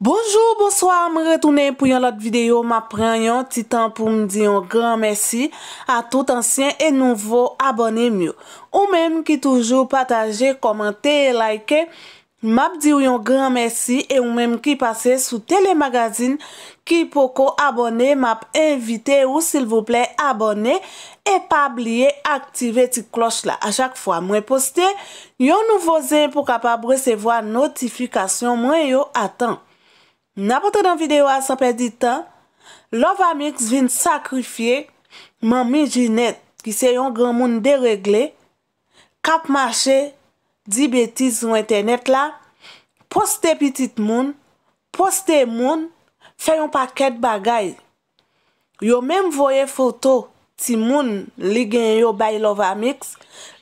Bonjour, bonsoir, mwen retounen pou yon lot videyo, mwen pren yon titan pou mwen di yon gran mersi a tout ansyen e nouvo abonnen mwen. Ou menm ki toujou pataje, komente, like, mwen di yon gran mersi e ou menm ki pase sou telemagazin ki poko abonnen, mwen ap evite ou sil vouple abonnen e pa blie aktive ti kloch la. A chak fwa mwen poste, yon nouvo zen pou kapab resevo a notifikasyon mwen yo atan. N apote dan videyo asan pe ditan, Lovamix vin sakrifye man mi jinet ki se yon gran moun deregle, kap mache, di betis sou internet la, poste pitit moun, poste moun, fe yon paket bagay. Yo menm voye foto ti moun li gen yo bay Lovamix,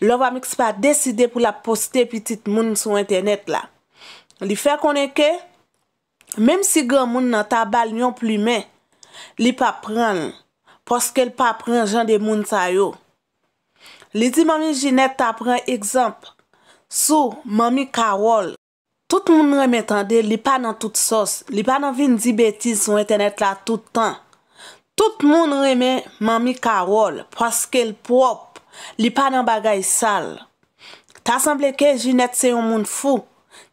Lovamix pa deside pou la poste pitit moun sou internet la. Li fe koneke, Mem si gran moun nan ta balmyon plume, li pa pran, poske li pa pran jan de moun tayo. Li di mami Jeanette ta pran ekzamp, sou mami Karol. Tout moun reme tande, li pa nan tout sos, li pa nan vin di betis yon etenet la tout tan. Tout moun reme mami Karol, poske li prop, li pa nan bagay sal. Ta semble ke Jeanette se yon moun fou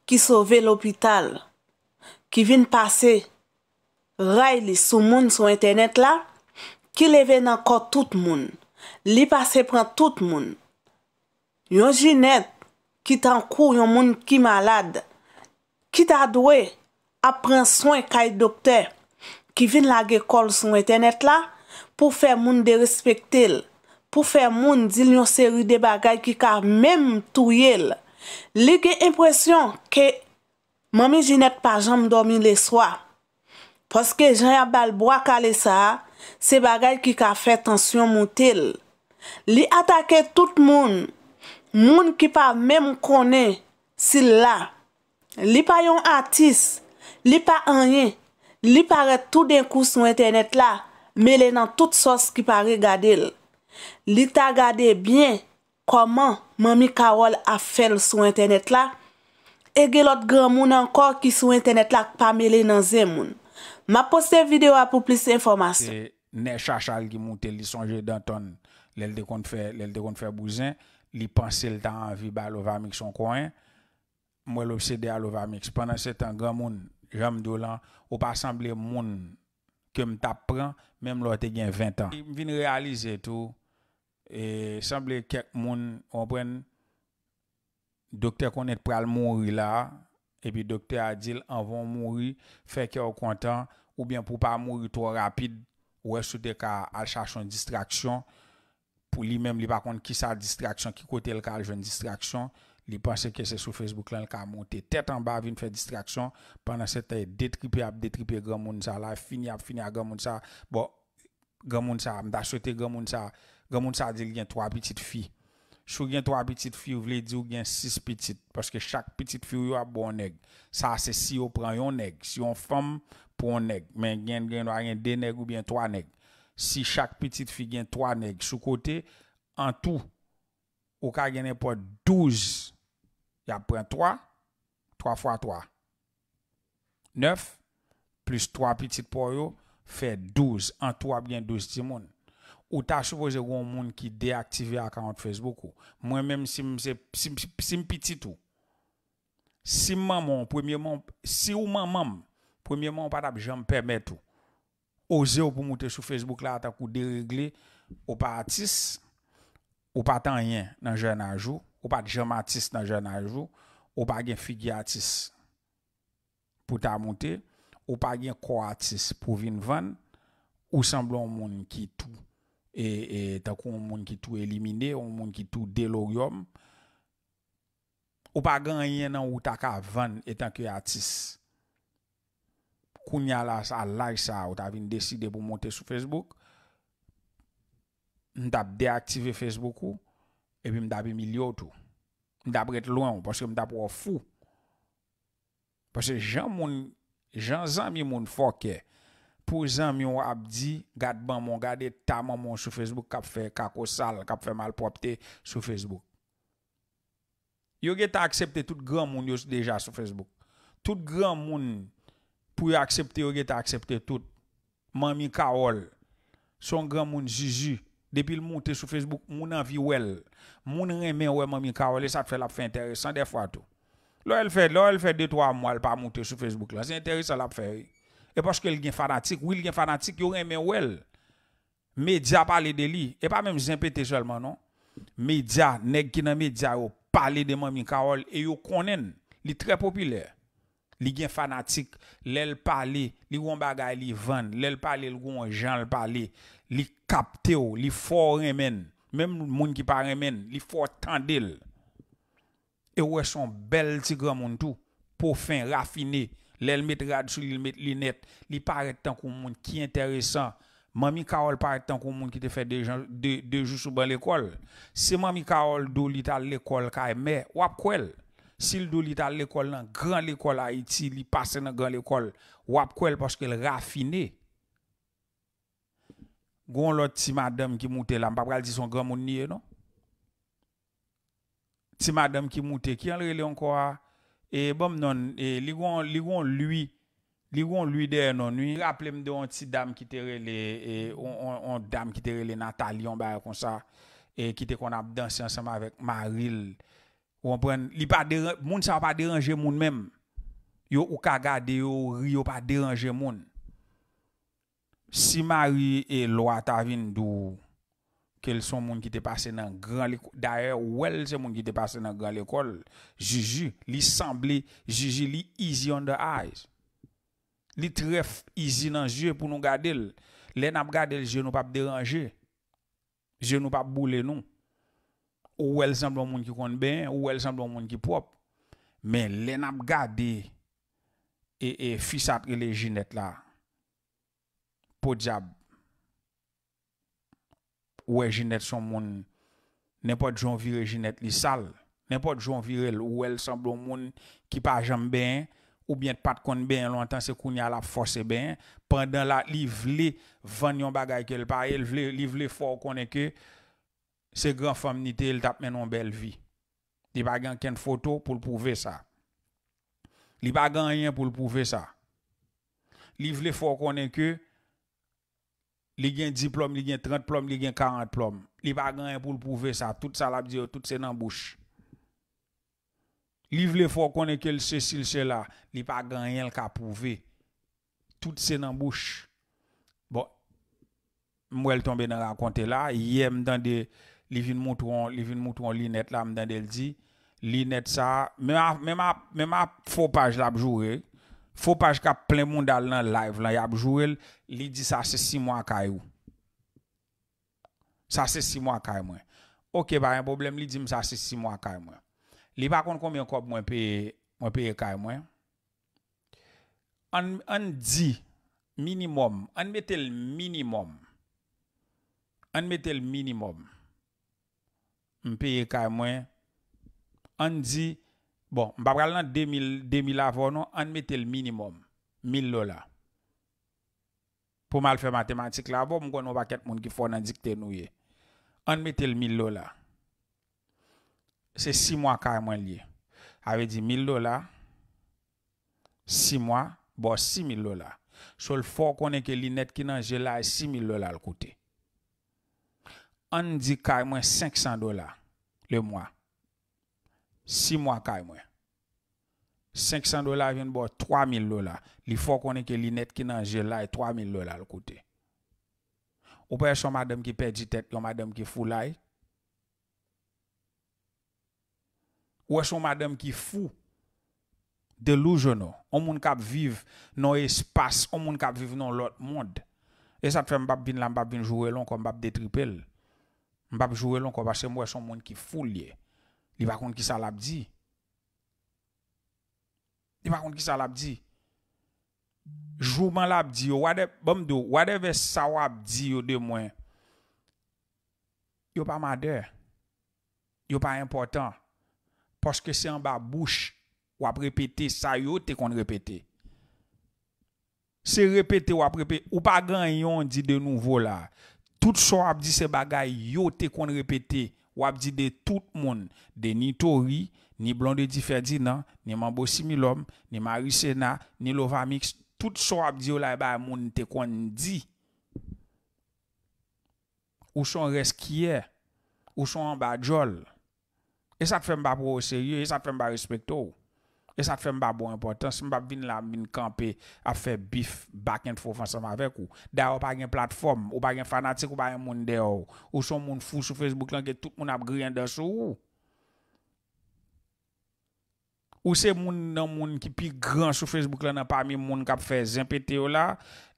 ki sove l'opital. ki vin pase ray li sou moun sou internet la, ki le ven anko tout moun, li pase pran tout moun. Yon jinet, ki tan kou yon moun ki malad, ki tan dwe, apren son e kay dopte, ki vin lage kol sou internet la, pou fe moun de respekte l, pou fe moun dil yon seri de bagay ki ka mem touye l, li ge impresyon ke... Mami je net pa janm domi le swa. Poske jen ya balbwa kale sa, se bagay ki ka fe tansyon moutil. Li atake tout moun, moun ki pa mèm kone sil la. Li pa yon atis, li pa anye, li pare tout denkou sou internet la, mele nan tout sos ki pare gade l. Li ta gade bien koman mami ka wol a fel sou internet la, Ege lot gran moun ankor ki sou internet lak pa mele nan zem moun. Ma poste video a pou plis informasyon. Se ne chachal ki moun te li sonje danton lel de kon fe bouzen, li panse lta anvi ba lovamik son kwen, mwen lov sede alovamik. Pendan se tan gran moun, jam diyo lan, ou pa asamble moun ke mta pran, men mlo te gen 20 an. Vi nrealize tou, e asamble ket moun o pren Dokte konen pral mouri la, epi dokte adil an von mouri, fek yo kontan, ou bien pou pa mouri to rapid, wè soute ka al chachon distraksyon. Pou li menm li pa kont ki sa distraksyon, ki kote l ka al jen distraksyon, li panse ke se sou Facebook lan l ka monte. Tet an ba vin fe distraksyon, panan se te detripe ap detripe Gamounsa la, finya ap finya Gamounsa. Bo, Gamounsa, mda sote Gamounsa, Gamounsa adil gen 3 pitit fi. Sou gen 3 pitit fi ou vle di ou gen 6 pitit. Paske chak pitit fi ou yo a bon neg. Sa se si yo pran yon neg. Si yon fom pran neg. Men gen gen ou a gen 2 neg ou gen 3 neg. Si chak pitit fi gen 3 neg. Sou kote, an tou. Ou ka genen pou 12. Ya pran 3. 3 x 3. 9 plus 3 pitit pou yo. Fe 12. An tou ap gen 12 di moun. Ou ta souvoze goun moun ki deaktive akant Facebook ou. Mwen menm si mpiti tou. Si mman mman, si ou mman mman, pwemye mman ou pata bi jen mpemet tou. Ose ou pou mwote sou Facebook la ata kou deregle, ou pa atis, ou pa tan yen nan jen a jou, ou pa di jen m atis nan jen a jou, ou pa gen figi atis pou ta mwote, ou pa gen kou atis pou vin van, ou semblon moun ki tou. E, e ta kon moun ki tou elimine, moun ki tou delor yom. Ou pa ganyen nan ou ta ka van etan ki atis. Kou nyala sa lai sa ou ta vin deside pou monte sou Facebook. Mdap deaktive Facebook ou, epi mdap imilyo e tou. Mdap ret lwen ou, paske mdap wafou. Paske jan moun, jan zami moun fokè. pou zanm yon ap di, gade ban moun, gade ta moun moun sou Facebook, kap fe kakosal, kap fe malpropte sou Facebook. Yon ge ta aksepte tout gran moun yos deja sou Facebook. Tout gran moun pou yon aksepte, yon ge ta aksepte tout, moun mi kaol, son gran moun zizi, depi l moun te sou Facebook, moun anvi wel, moun remen we moun mi kaol, lè e sa te fe l ap fe enteresan defa tou. Lò l fè, lò l fè, de to a moun al pa moun te sou Facebook, lè se enteresan l ap fe, e, Et parce y a fanatique, oui, il des fanatique, il a un well. Média parler de lui. Et pas même Zimpété seulement, non. Média, nèg qui dans média, yo parler de Mami Carole et yo connaît. Il très populaire. Il est fanatique, l'el parler, il un bagay li vendre, l'el parler, il un gens le parler, il capte, il fort remen. Même monde qui pas remen, il fort tandel. Et ouais son bel tigre moun tout, pour fin raffiné Lèl met rad sou, lèl met linèt, lèl paret tan kou moun ki enteresan. Mami Karol paret tan kou moun ki te fè de jousou ban l'ekol. Se mami Karol dou li tal l'ekol kare, mè, wap kwel. Si l dou li tal l'ekol nan, gran l'ekol a iti, li pase nan gran l'ekol, wap kwel porske l rafine. Goun lò ti madame ki moutè la, mpa pral di son gran moun niye non. Ti madame ki moutè, ki an lre li an kwa a? E bom non, e li gwen luy, li gwen luy der non. Raple m de yon ti dam ki tere le, e, yon dam e ki tere le Natalion ba yon konsa. E kite kon ap dansi ansama vek Maril. Ou an pren, li pa deran, moun sa pa deranje moun menm. Yo ou kagade yo, yo pa deranje moun. Si Maril e lo atavin dou... Kèl son moun ki te pase nan gran lèkol. Daè, wèl se moun ki te pase nan gran lèkol. Jiji, li sembli, Jiji, li izi on the eyes. Li tref, izi nan zye pou nou gade lè. Lè nap gade lè, zye nou pap deranje. Zye nou pap boule nou. Ou wèl semblou moun ki kon ben, ou wèl semblou moun ki pop. Men, lè nap gade, e fis apre le jinet la. Po djab, Ou e jinet son moun. Nè pot jon vire jinet li sal. Nè pot jon vire ou el san blon moun ki pa jam ben. Ou bient pat kon ben lontan se koun yal ap fose ben. Pendan la li vle van yon bagay ke l pa. Li vle fò konen ke. Se gran fam nite el tap men yon bel vi. Li bagan ken foto pou l pouve sa. Li bagan yon pou l pouve sa. Li vle fò konen ke. Li gen 10 plom, li gen 30 plom, li gen 40 plom. Li pa gen yon pou l pouve sa. Tout sa l ap diyo, tout se nan bouch. Li vle fò konen ke l se sil se la. Li pa gen yon l ka pouve. Tout se nan bouch. Bon. Mwen l tombe nan l akonte la. Ye mdande, li vin mouton, li vin mouton linet la mdande l di. Linet sa. Me ma fò paj la ap joure. Eh. Fou pa jika plen moun dal nan live la. Yabjou el, li di sa se si moun akay ou. Sa se si moun akay mwen. Ok, ba yon problem li di mou sa se si moun akay mwen. Li pa kon konm yon kop mwen peye, mwen peye akay mwen. An di minimum, an metel minimum. An metel minimum. Mwen peye akay mwen. An di minimum. Bon, mba pral nan 2000 avon nou, an metel minimum, 1000 lola. Po mal fè matematik la, bon mwen kon nou baket moun ki fò nan dikte nou ye. An metel 1000 lola. Se 6 mwa kare mwen liye. Ave di 1000 lola, 6 mwa, bon 6000 lola. So l fò konen ke li net ki nan jela e 6000 lola l koute. An di kare mwen 500 lola le mwa. Si mwa kay mwen. 500 dola vin bo, 3000 dola. Li fò konen ke li net ki nan jè la, 3000 dola lò kote. Ou pe yon madèm ki pe di tèt, yon madèm ki fù la. Ou yon madèm ki fù. Deloujè nou. On moun kap viv nan espas, on moun kap viv nan lot moun. E sa pfe mbap vin lan, mbap vin jouè lon, kon mbap detripèl. Mbap jouè lon, kon basè mwen yon moun ki fù liye. li va kont ki sa la bdi. Li va kont ki sa la bdi. Jouman la bdi yo, whatever sa wap di yo de mwen, yo pa madè. Yo pa important. Poske se an ba bouch wap repete, sa yo te kont repete. Se repete wap repete, ou pa gan yon di de nouvo la. Tout sa wap di se bagay, yo te kont repete. Wap di de tout moun, de ni Tory, ni blonde di Ferdinand, ni Mambo Similom, ni Maricena, ni Lovamix, tout so wap di yo la e bay moun te kwen di. Ou son reskye, ou son ambajol, e sa te fem ba pro seryo, e sa te fem ba respekto ou. E sa te fe mba bon importan se mba vin la min kampe ap fe bif baken fo fason ma vek ou. Da ou bagen platform, ou bagen fanatik, ou bagen moun de ou. Ou son moun fous sou Facebook lan ke tout moun ap gri en de sou. Ou se moun nan moun ki pi gran sou Facebook lan nan pa mi moun kap fe zin pete ou la.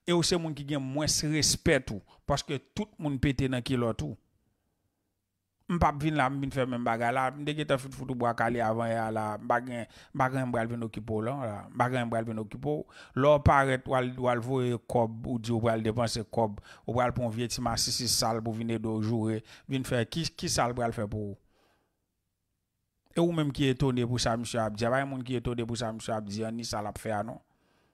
E ou se moun ki gen mwen se respet ou. Paske tout moun pete nan ki lot ou. M pap vin la, m vin fè mè m bagay la, m degye te foute foute bo akali avan ya la, bagay m bral vin okipo lan la, bagay m bral vin okipo, lò paret wale vowe kob ou di wale depanse kob, wale pon vye ti masi si sal pou vine do jure, vin fè, ki sal bral fè pou? E ou mèm ki etone pou sa m shwab, di a bay moun ki etone pou sa m shwab, di a ni sal ap fè anon.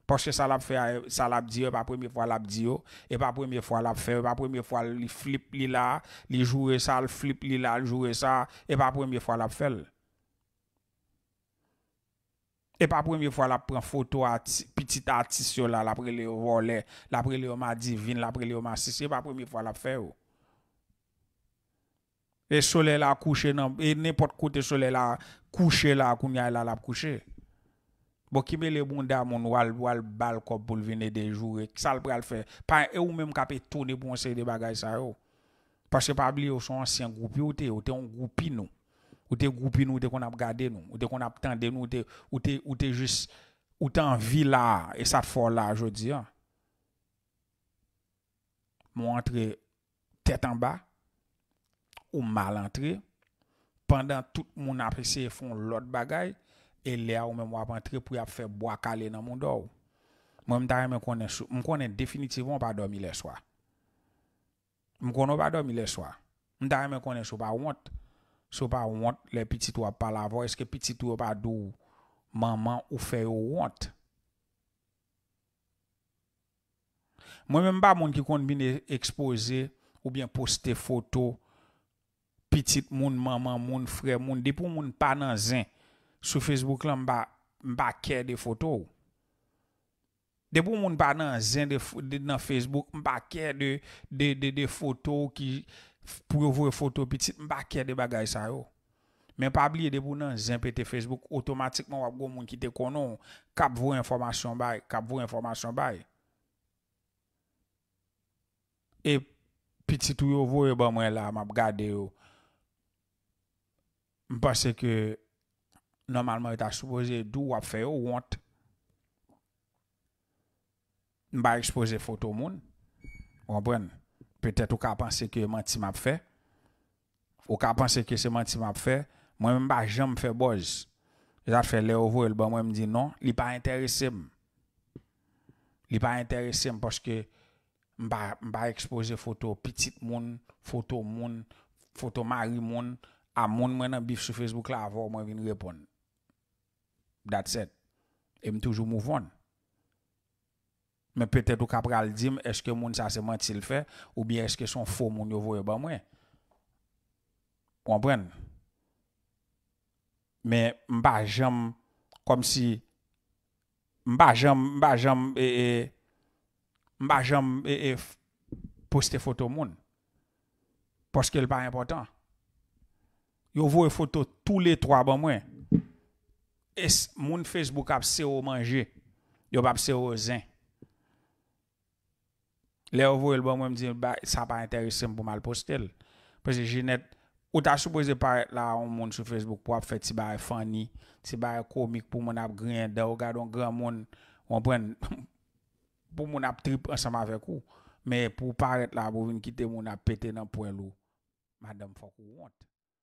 Poske sa la fe, sa la bdi yo, e pa premye fwa la bdi yo, e pa premye fwa la fe, e pa premye fwa li flip li la, li jure sa, li flip li la, li jure sa, e pa premye fwa la fe. E pa premye fwa la pren foto a tit, pitita a tit yo la, la pre le ovo le, la pre le oma divin, la pre le oma sis, e pa premye fwa la fe yo. E sole la kouche nan, e nèpote kote sole la kouche la, koumya la la kouche. Bo ki me le bunda moun wal wal bal kop pou l vine de jure. E Sal pral fe. Pan e ou menm ka pe toni pou mwen sey de bagay sa yo. Pase pabli ou son ansyen goupi ou te. Ou te yon goupi nou. Ou te goupi nou ou te kon ap gade nou. Ou te kon ap tende nou. Ou te ou te jis. Ou te an vi la. E sa for la jodi. Ah. Moun entre tet an ba. Ou mal entre. Pendan tout moun ap sey foun lot bagay. e le a ou mè mwa pantre pou ya fè bo akale nan moun do ou. Mwen mwen tarè mè konè sou. Mwen konè definitivon pa dormi le swa. Mwen konè ou pa dormi le swa. Mwen tarè mè konè sou pa want. Sou pa want le pitit wap pa lavo. Eske pitit wap pa dou maman ou fè ou want. Mwen mè mwa moun ki kon bin expose ou bin poste foto pitit moun maman moun fre moun. Depo moun pa nan zin. Sou Facebook lan mba kè de fotou. Debo moun ba nan zin de Facebook mba kè de fotou ki pou yo vwe fotou pitit mba kè de bagay sa yo. Men pa bli debo nan zin pete Facebook otomatikman wap gwo moun kite konon kap vwe informasyon bay. E pitit ou yo vwe e bwa mwen la mab gade yo. Mba se ke... Normalman ou ta suppose d'ou wap fe ou want. Mba expose foto moun. Wap pren. Petet ou ka pense ke man ti map fe. Ou ka pense ke se man ti map fe. Mwen mba jem fe boz. Jat fe le ovo elba mwen mdi non. Li pa interese m. Li pa interese m poske mba expose foto pitit moun. Foto moun. Foto mari moun. A moun mwen an bif sou Facebook la avon mwen vin repon. That's it. Emi toujou mou von. Men petèd ou kapral dim, eske moun sa seman til fe, ou biye eske son fo moun yo voye ban mwen. Konpren. Men mba jom, kom si, mba jom, mba jom, e, e, mba jom, e, poste foto moun. Poske l pa important. Yo voye foto tou le 3 ban mwen. Moun Facebook ap seyo manje, yo ap seyo zin. Le ou vw elbou mwen mdi, sa pa enteresem pou mal postel. Pwese genet, ou ta soubouze paret la moun sou Facebook pou ap feti bare fany, ti bare komik pou moun ap gren de, ou gado an gran moun, ou ap pren, pou moun ap trip ansam avek ou, me pou paret la pou vin kite moun ap pete nan pwen lou. Madame Fokou wote.